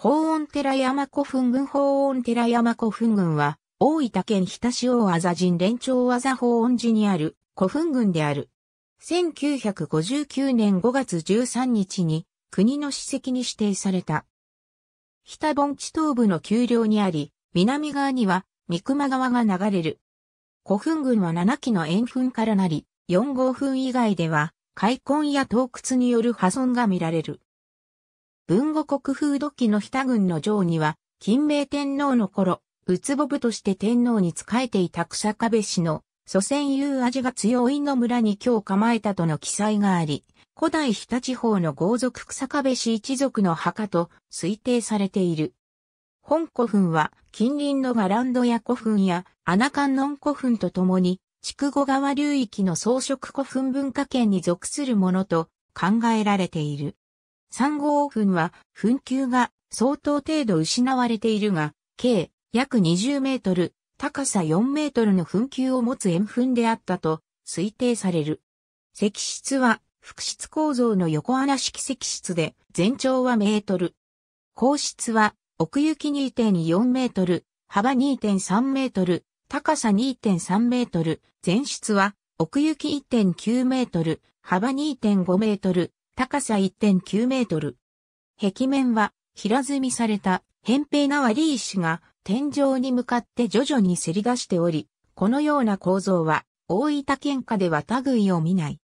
法音寺山古墳群法音寺山古墳群は、大分県日田市大麻人連長技法音寺にある古墳群である。1959年5月13日に国の史跡に指定された。日田盆地東部の丘陵にあり、南側には三熊川が流れる。古墳群は7基の円墳からなり、4号墳以外では、開墾や洞窟による破損が見られる。文後国風土器の日田郡の城には、金明天皇の頃、うつぼ部として天皇に仕えていた草壁氏の祖先有味が強いの村に今日構えたとの記載があり、古代日田地方の豪族草壁氏一族の墓と推定されている。本古墳は近隣のガランドや古墳やアナカンノン古墳とともに、筑後川流域の装飾古墳文化圏に属するものと考えられている。3号墳は、墳球が相当程度失われているが、計約20メートル、高さ4メートルの墳球を持つ円墳であったと推定される。石室は、複室構造の横穴式石室で、全長はメートル。硬室は、奥行き2.4メートル、幅2.3メートル、高さ2.3メートル、全室は、奥行き1.9メートル、幅2.5メートル、高さ1.9メートル。壁面は平積みされた扁平な割石が天井に向かって徐々にせり出しており、このような構造は大分県下では類を見ない。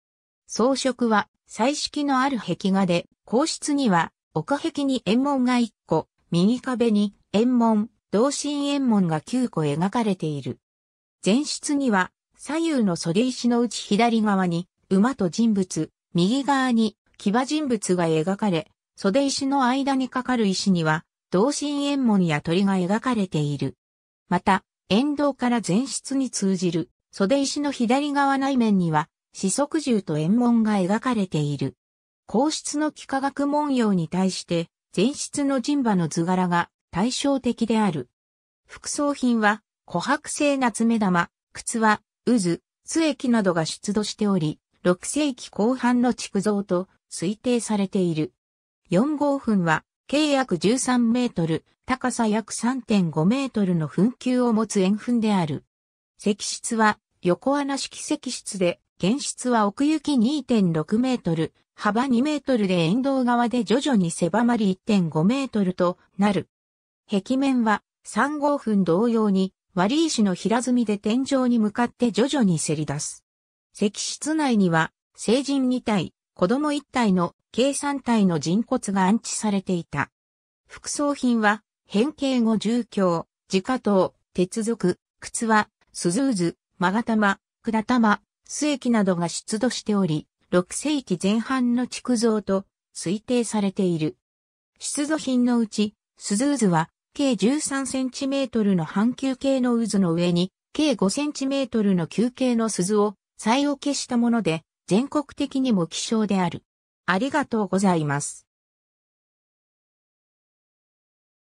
装飾は彩色のある壁画で、皇室には奥壁に円門が1個、右壁に円門、同心円門が9個描かれている。前室には左右の袖石のうち左側に馬と人物、右側に騎馬人物が描かれ、袖石の間にかかる石には、同心円門や鳥が描かれている。また、沿道から前室に通じる袖石の左側内面には、四足獣と円門が描かれている。皇室の幾何学文様に対して、前室の人馬の図柄が対照的である。副葬品は、琥珀製夏目玉、靴は、渦、津液などが出土しており、6世紀後半の築造と推定されている。4号墳は、計約13メートル、高さ約3.5メートルの墳丘を持つ円墳である。石室は横穴式石室で、原室は奥行き2.6メートル、幅2メートルで沿道側で徐々に狭まり1.5メートルとなる。壁面は3号墳同様に割石の平積みで天井に向かって徐々にせり出す。石室内には、成人2体、子供1体の計3体の人骨が安置されていた。副葬品は、変形後住居、自家刀、鉄属、靴は、鈴渦、勾玉、管玉、須キなどが出土しており、6世紀前半の築造と推定されている。出土品のうち、鈴渦は、計 13cm の半球形の渦の上に、計 5cm の球形の鈴を才を消したもので、全国的にも希少である。ありがとうございます。